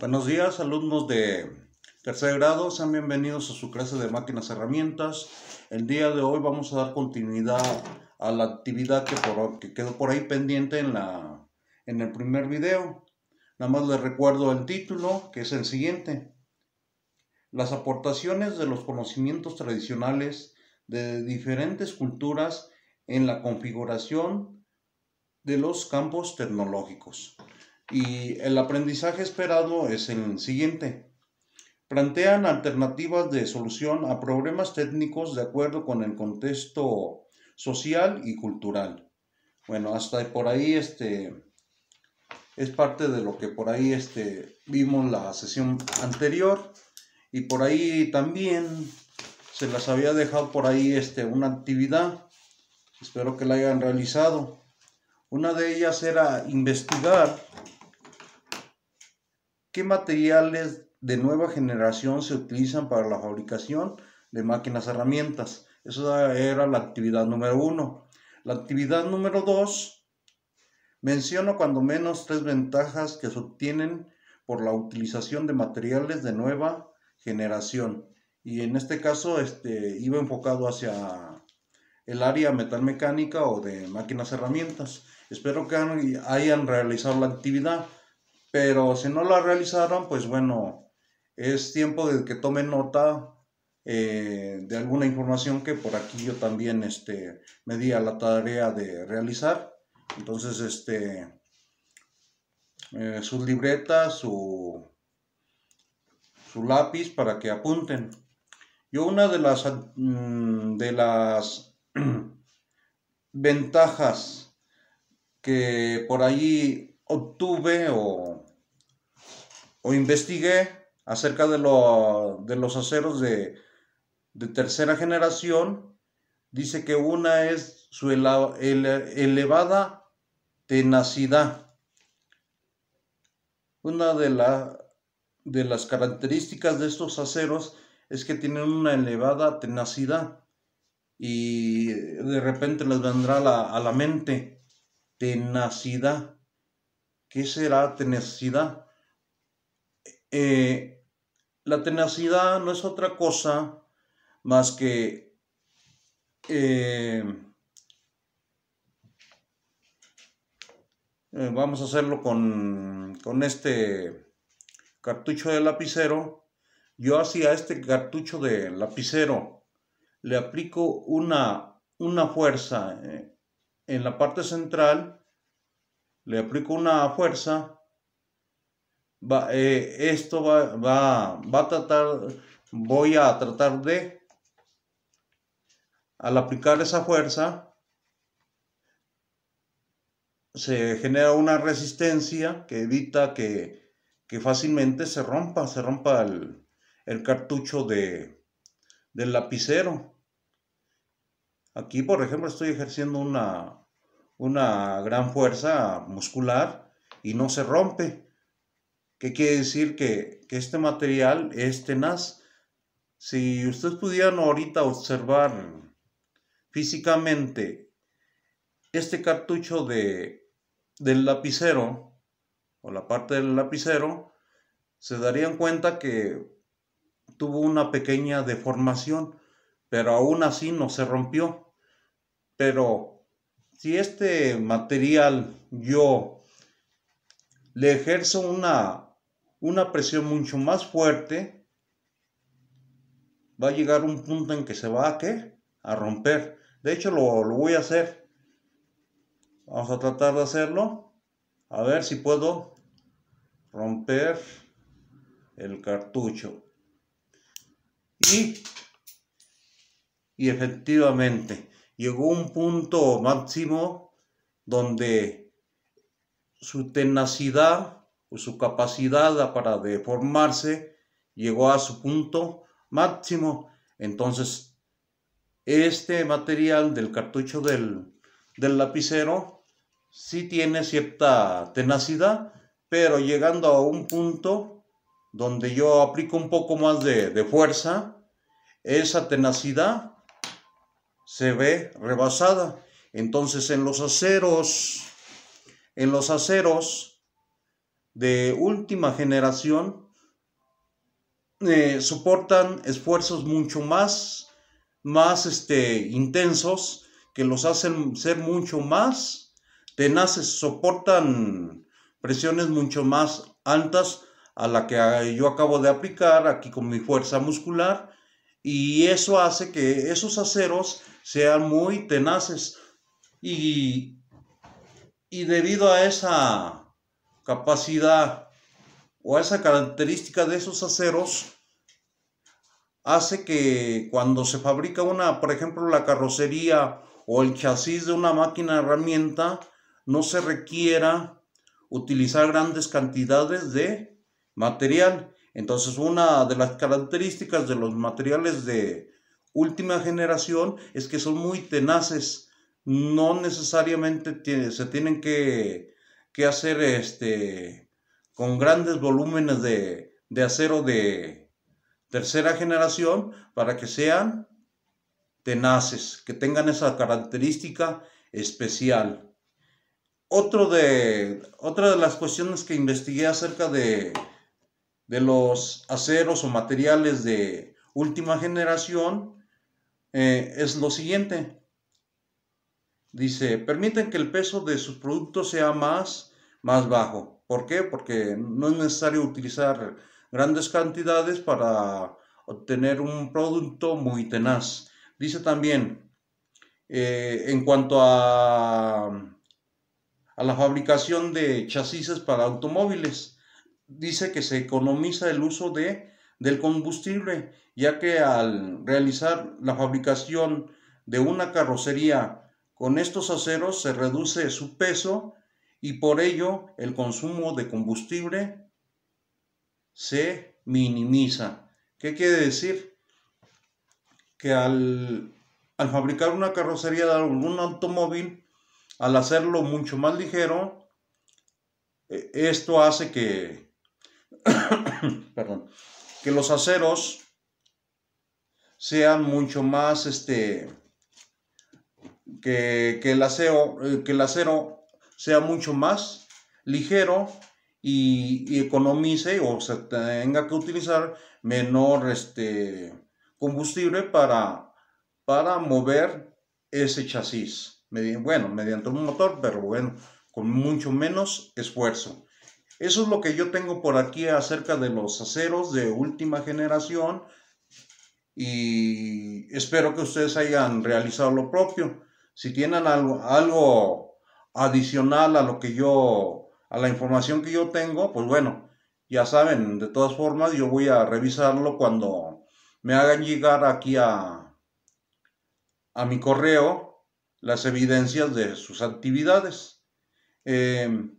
Buenos días, alumnos de tercer grado, sean bienvenidos a su clase de máquinas herramientas. El día de hoy vamos a dar continuidad a la actividad que, quedó por ahí pendiente en, la, en el primer video. Nada más les recuerdo el título, que es el siguiente. Las aportaciones de los conocimientos tradicionales de diferentes culturas en la configuración de los campos tecnológicos y el aprendizaje esperado es el siguiente. Plantean alternativas de solución a problemas técnicos de acuerdo con el contexto social y cultural. Bueno, hasta por ahí este es parte de lo que por ahí este vimos la sesión anterior y por ahí también se las había dejado por ahí este una actividad. Espero que la hayan realizado. Una de ellas era investigar ¿Qué materiales de nueva generación se utilizan para la fabricación de máquinas herramientas? Esa era la actividad número uno. La actividad número dos menciona cuando menos tres ventajas que se obtienen por la utilización de materiales de nueva generación. Y en este caso este, iba enfocado hacia el área metalmecánica o de máquinas herramientas. Espero que hayan realizado la actividad. Pero si no la realizaron, pues bueno, es tiempo de que tomen nota eh, de alguna información que por aquí yo también este, me di a la tarea de realizar. Entonces, este, eh, sus libretas, su, su lápiz para que apunten. Yo una de las, mm, de las ventajas que por ahí obtuve o o investigué acerca de, los aceros de, tercera generación, dice que una es su elevada tenacidad. Una de, las características de estos aceros es que tienen una elevada tenacidad y de repente les vendrá a la mente tenacidad. ¿Qué será tenacidad? Eh, la tenacidad no es otra cosa más que eh, eh, vamos a hacerlo con, este cartucho de lapicero. Yo hacia este cartucho de lapicero le aplico una, una fuerza en la parte central, le aplico una fuerza va, eh, esto va, a tratar, voy a tratar de, al aplicar esa fuerza, se genera una resistencia que evita que, fácilmente se rompa, se rompa el, cartucho del lapicero. Aquí, por ejemplo, estoy ejerciendo una, una gran fuerza muscular y no se rompe. ¿Qué quiere decir? Que, que este material es tenaz. Si ustedes pudieran ahorita observar físicamente este cartucho de, del lapicero o la parte del lapicero, se darían cuenta que tuvo una pequeña deformación, pero aún así no se rompió. Pero si este material yo le ejerzo una una presión mucho más fuerte, va a llegar un punto en que se va a, que a romper. De hecho, lo, voy a hacer. Vamos a tratar de hacerlo. A ver si puedo romper el cartucho. Y, y efectivamente, llegó un punto máximo donde su tenacidad pues, su capacidad para deformarse llegó a su punto máximo. Entonces, este material del cartucho del, lapicero sí tiene cierta tenacidad, pero llegando a un punto donde yo aplico un poco más de, de fuerza, esa tenacidad se ve rebasada. Entonces en los aceros, en los aceros de última generación eh, soportan esfuerzos mucho más, más este, intensos que los hacen ser mucho más tenaces, soportan presiones mucho más altas a la que yo acabo de aplicar aquí con mi fuerza muscular y eso hace que esos aceros sean muy tenaces y debido a esa capacidad o esa característica de esos aceros hace que cuando se fabrica una, por ejemplo, la carrocería o el chasis de una máquina herramienta, no se requiera utilizar grandes cantidades de material. Entonces, una de las características de los materiales de última generación es que son muy tenaces. No necesariamente se tienen que que hacer este, con grandes volúmenes de, acero de tercera generación para que sean tenaces, que tengan esa característica especial. Otro de, otra de las cuestiones que investigué acerca de, los aceros o materiales de última generación eh, es lo siguiente dice, permiten que el peso de sus productos sea más, más bajo. ¿Por qué? Porque no es necesario utilizar grandes cantidades para obtener un producto muy tenaz. Dice también, eh, en cuanto a, a la fabricación de chasis para automóviles, dice que se economiza el uso de, del combustible, ya que al realizar la fabricación de una carrocería con estos aceros se reduce su peso y por ello el consumo de combustible se minimiza. ¿Qué quiere decir? Que al, fabricar una carrocería de algún automóvil, al hacerlo mucho más ligero, e, esto hace que, que los aceros sean mucho más este, que, el acero, eh, que, el acero, sea mucho más ligero y, economice o se tenga que utilizar menor este, combustible para, para mover ese chasis. Bueno, mediante un motor, pero bueno, con mucho menos esfuerzo. Eso es lo que yo tengo por aquí acerca de los aceros de última generación y espero que ustedes hayan realizado lo propio. Si tienen algo, algo adicional a lo que yo, a la información que yo tengo, pues bueno, ya saben, de todas formas yo voy a revisarlo cuando me hagan llegar aquí a, a mi correo las evidencias de sus actividades. Em,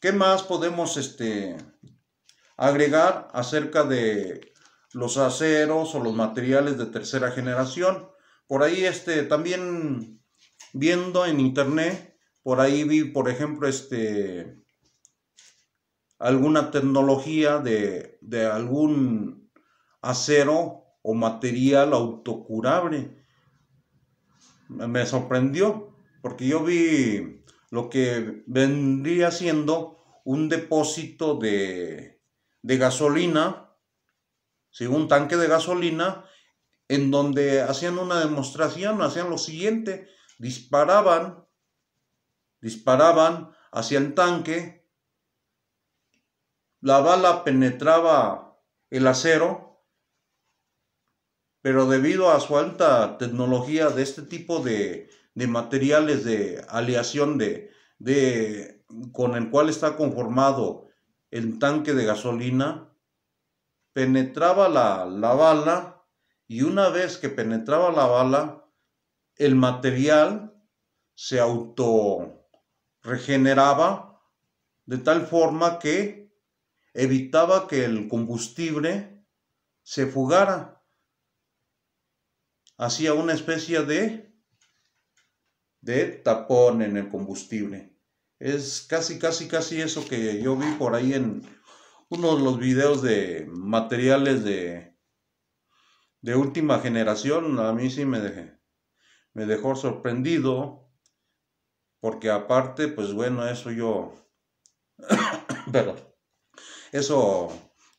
¿Qué más podemos este, agregar acerca de los aceros o los materiales de tercera generación? Por ahí este, también viendo en internet, por ahí vi, por ejemplo, este alguna tecnología de, algún acero o material autocurable. Me sorprendió, porque yo vi lo que vendría siendo un depósito de, de gasolina, un tanque de gasolina, en donde hacían una demostración, hacían lo siguiente, disparaban, disparaban hacia el tanque, la bala penetraba el acero, pero debido a su alta tecnología de este tipo de, materiales de aleación de, de, con el cual está conformado el tanque de gasolina, penetraba la bala y una vez que penetraba la bala, el material se auto regeneraba de tal forma que evitaba que el combustible se fugara. Hacía una especie de, de tapón en el combustible. Es casi, casi, casi eso que yo vi por ahí en uno de los videos de materiales de, de última generación. A mí sí me dejé me dejó sorprendido porque aparte, pues bueno, eso yo, pero eso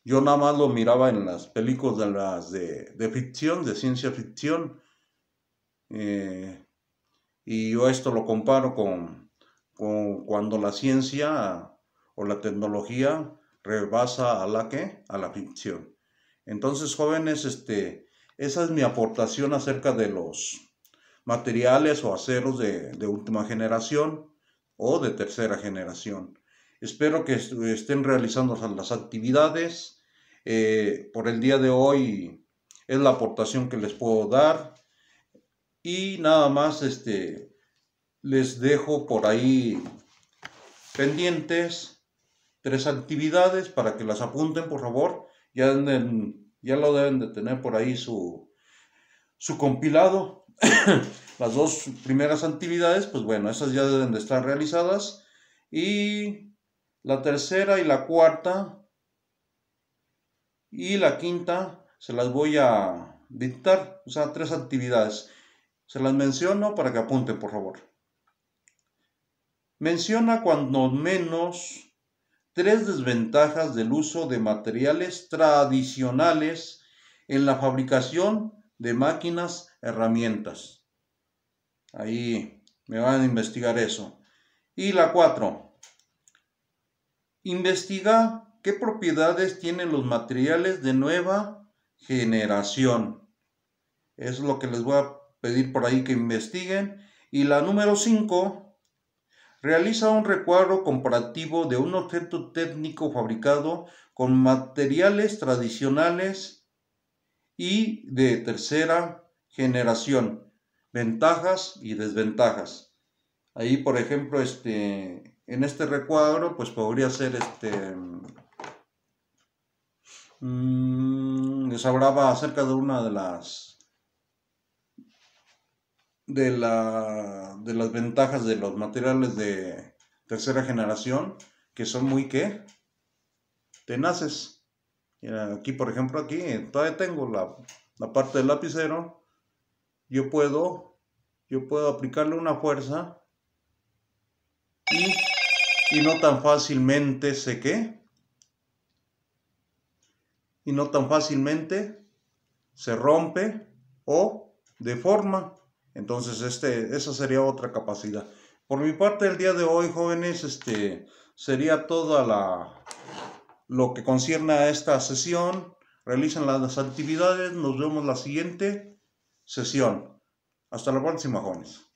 yo nada más lo miraba en las películas de, las de, ficción, de ciencia ficción, eh, y yo esto lo comparo con, con cuando la ciencia o la tecnología rebasa a la que a la ficción. Entonces, jóvenes, este, esa es mi aportación acerca de los materiales o aceros de, última generación o de tercera generación. Espero que estén realizando las actividades. Eh, por el día de hoy es la aportación que les puedo dar. Y nada más este, les dejo por ahí pendientes tres actividades para que las apunten, por favor. Ya, ya lo deben de tener por ahí su, su compilado las dos primeras actividades, pues bueno, esas ya deben de estar realizadas. Y la tercera y la cuarta y la quinta se las voy a dictar, o sea, tres actividades. Se las menciono para que apunten, por favor. Menciona cuando menos tres desventajas del uso de materiales tradicionales en la fabricación de máquinas, herramientas. Ahí me van a investigar eso. Y la 4. Investiga qué propiedades tienen los materiales de nueva generación. Es lo que les voy a pedir por ahí que investiguen. Y la número 5. Realiza un recuadro comparativo de un objeto técnico fabricado con materiales tradicionales y de tercera generación, ventajas y desventajas. Ahí, por ejemplo, este, en este recuadro, pues podría ser este... Mm, les hablaba acerca de una de las de, de las ventajas de los materiales de tercera generación que son muy que tenaces aquí por ejemplo, aquí todavía tengo la, parte del lapicero. Yo puedo, yo puedo aplicarle una fuerza y, no tan fácilmente sé qué y no tan fácilmente se rompe o deforma. Entonces, este, esa sería otra capacidad. Por mi parte, el día de hoy, jóvenes, este, sería toda la, lo que concierne a esta sesión. Realicen las actividades. Nos vemos la siguiente sesión. Hasta la próxima, jóvenes.